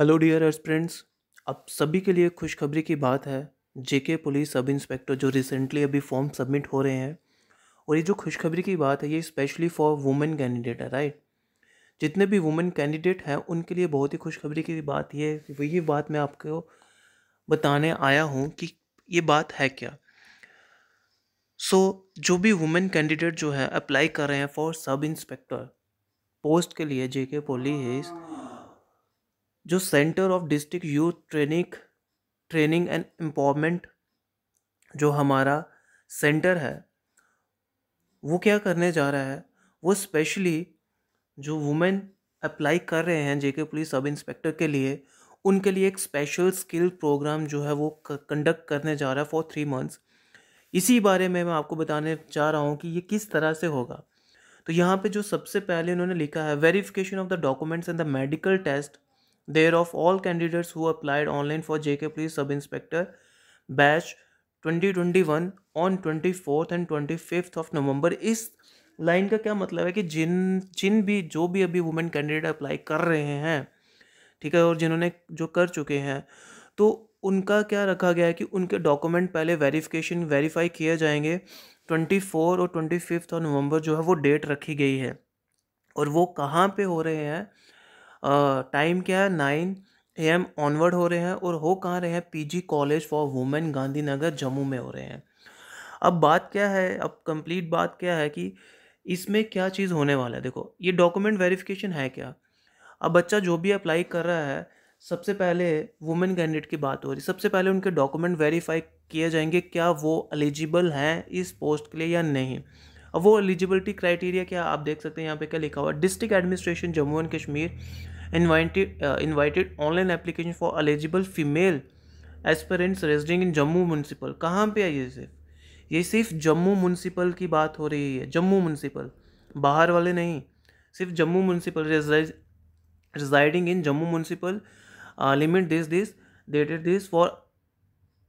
hello dear ours friends अब सभी के लिए खुशखबरी की बात है जेके पुलिस सब इंस्पेक्टर जो रिसेंटली अभी फॉर्म सबमिट हो रहे हैं और ये जो खुशखबरी की बात है ये स्पेशली फॉर वुमेन कैंडिडेट है राइट जितने भी वुमेन कैंडिडेट हैं उनके लिए बहुत ही खुशखबरी की बात ये वही बात मैं आपको बताने आया हूँ कि ये बात है क्या सो so, जो भी वुमेन कैंडिडेट जो है अप्लाई कर रहे हैं फॉर सब इंस्पेक्टर पोस्ट के लिए जेके पुलिस जो centre of district youth training training and empowerment जो हमारा सेंटर है वो क्या करने जा रहा है वो स्पेशली जो वुमेन अप्लाई कर रहे हैं जेके पुलिस सब इंस्पेक्टर के लिए उनके लिए एक स्पेशल स्किल प्रोग्राम जो है वो कंडक्ट करने जा रहा है फॉर थ्री मंथ्स इसी बारे में मैं आपको बताने जा रहा हूँ कि ये किस तरह से होगा तो यहाँ पे जो सबसे पहले उन्होंने लिखा है verification of the documents and the medical test Thereof, all candidates who applied online for JK Police Sub Inspector Batch 2021 on 24th and 25th of November इस लाइन का क्या मतलब है कि जिन जिन भी जो भी अभी वुमेन कैंडिडेट अप्लाई कर रहे हैं ठीक है और जिन्होंने जो कर चुके हैं तो उनका क्या रखा गया है कि उनके डॉक्यूमेंट पहले वेरिफिकेशन वेरीफाई किए जाएंगे ट्वेंटी फोर और ट्वेंटी फिफ्थ ऑफ नवंबर जो है वो डेट रखी गई है और वो कहाँ पे हो रहे हैं टाइम क्या है नाइन ए एम ऑनवर्ड हो रहे हैं और हो कहाँ रहे हैं P G college for women Gandhinagar Jammu में हो रहे हैं अब बात क्या है अब कंप्लीट बात क्या है कि इसमें क्या चीज़ होने वाला है देखो ये डॉक्यूमेंट वेरिफिकेशन है क्या अब बच्चा जो भी अप्लाई कर रहा है सबसे पहले वुमेन कैंडिडेट की बात हो रही है सबसे पहले उनके डॉक्यूमेंट वेरीफाई किए जाएंगे क्या वो एलिजिबल हैं इस पोस्ट के लिए या नहीं अब वो एलिजिबिलिटी क्राइटेरिया क्या आप देख सकते हैं यहाँ पे क्या लिखा हुआ district administration Jammu and Kashmir invited, uh, invited online application for eligible female aspirants residing in Jammu municipal कहाँ पे है ये सिर्फ ये सिर्फ जम्मू म्यूनसिपल की बात हो रही है जम्मू म्यूनसिपल बाहर वाले नहीं सिर्फ Jammu municipal residing in Jammu municipal limit this this dated this for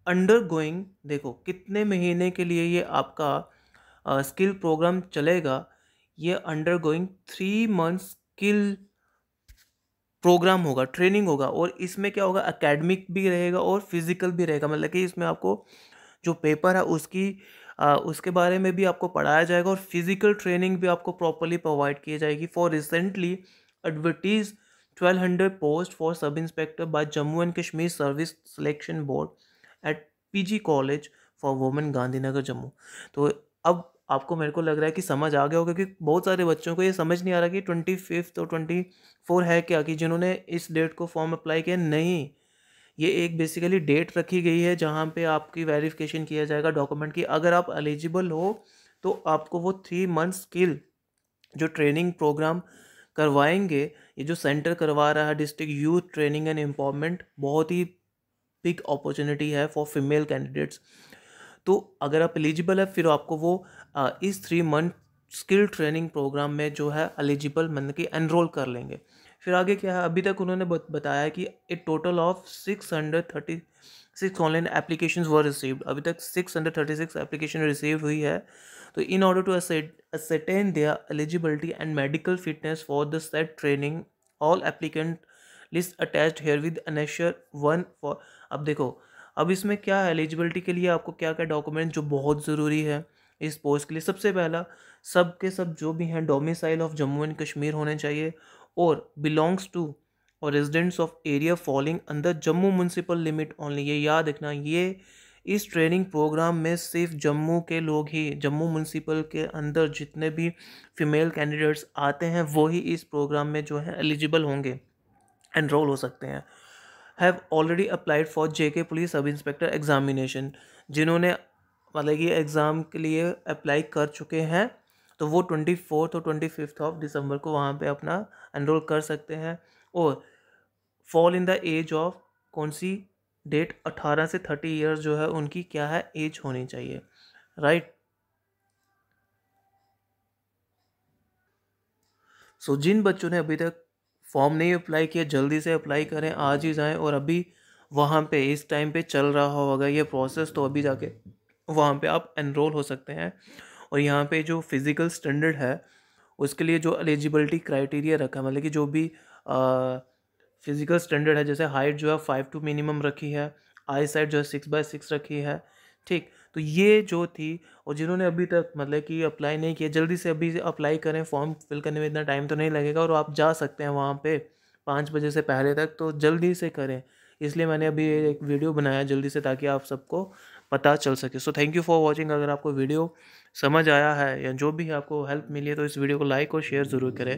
undergoing देखो कितने महीने के लिए ये आपका स्किल uh, प्रोग्राम चलेगा ये undergoing three month skill programme होगा ट्रेनिंग होगा और इसमें क्या होगा अकेडमिक भी रहेगा और फिजिकल भी रहेगा मतलब कि इसमें आपको जो पेपर है उसकी आ, उसके बारे में भी आपको पढ़ाया जाएगा और फिजिकल ट्रेनिंग भी आपको प्रॉपरली प्रोवाइड की जाएगी for recently advertised 1200 post for sub inspector by Jammu and Kashmir service selection board at PG college for women Gandhinagar Jammu तो अब आपको मेरे को लग रहा है कि समझ आ गया होगा क्योंकि बहुत सारे बच्चों को ये समझ नहीं आ रहा कि ट्वेंटी फिफ्थ और ट्वेंटी फोर है क्या कि जिन्होंने इस डेट को फॉर्म अप्लाई किया नहीं ये एक बेसिकली डेट रखी गई है जहाँ पे आपकी वेरिफिकेशन किया जाएगा डॉक्यूमेंट की अगर आप एलिजिबल हो तो आपको वो थ्री मंथ स्किल जो ट्रेनिंग प्रोग्राम करवाएंगे ये जो सेंटर करवा रहा है district youth training and empowerment बहुत ही बिग अपॉर्चुनिटी है फॉर फीमेल कैंडिडेट्स तो अगर आप एलिजिबल है फिर आपको वो इस three month skill training programme में जो है एलिजिबल मतलब कि एनरोल कर लेंगे फिर आगे क्या है अभी तक उन्होंने बताया कि a total of six hundred thirty six online application were received अभी तक six hundred thirty six application receive हुई है तो in order to ascertain their eligibility and medical fitness for the set training all applicant list attach herewith another one for अब देखो अब इसमें क्या है एलिजिबिलिटी के लिए आपको क्या क्या डॉक्यूमेंट जो बहुत ज़रूरी है इस पोस्ट के लिए सबसे पहला सब के सब जो भी हैं domicile of Jammu and Kashmir होने चाहिए और बिलोंग्स टू और रेजिडेंट्स ऑफ एरिया फॉलिंग अंदर जम्मू म्यूनसिपल लिमिट ओनली ये याद रखना ये इस ट्रेनिंग प्रोग्राम में सिर्फ जम्मू के लोग ही जम्मू म्यूनसिपल के अंदर जितने भी फीमेल कैंडिडेट्स आते हैं वो ही इस प्रोग्राम में जो है एलिजिबल होंगे एनरोल हो सकते हैं have already applied for J K police sub inspector examination जिन्होंने मतलब कि एग्ज़ाम के लिए अप्लाई कर चुके हैं तो वो ट्वेंटी फोर्थ और ट्वेंटी फिफ्थ ऑफ दिसंबर को वहाँ पे अपना एनरोल कर सकते हैं और fall in the age of कौन सी डेट अठारह से थर्टी ईयर्स जो है उनकी क्या है एज होनी चाहिए राइट सो so, जिन बच्चों ने अभी तक फॉर्म नहीं अप्लाई किया जल्दी से अप्लाई करें आज ही जाएं और अभी वहाँ पे इस टाइम पे चल रहा होगा ये प्रोसेस तो अभी जाके वहाँ पे आप एनरोल हो सकते हैं और यहाँ पे जो फ़िज़िकल स्टैंडर्ड है उसके लिए जो एलिजिबिलिटी क्राइटेरिया रखा है मतलब कि जो भी फ़िज़िकल स्टैंडर्ड है जैसे हाइट जो है फाइव टू मिनिमम रखी है आई साइड जो है सिक्स बाय सिक्स रखी है ठीक तो ये जो थी और जिन्होंने अभी तक मतलब कि अप्लाई नहीं किया जल्दी से अभी अप्लाई करें फॉर्म फिल करने में इतना टाइम तो नहीं लगेगा और आप जा सकते हैं वहाँ पे पाँच बजे से पहले तक तो जल्दी से करें इसलिए मैंने अभी एक वीडियो बनाया जल्दी से ताकि आप सबको पता चल सके so thank you for watching अगर आपको वीडियो समझ आया है या जो भी आपको हेल्प मिली है तो इस वीडियो को लाइक और शेयर ज़रूर करें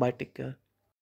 बाय टेक केयर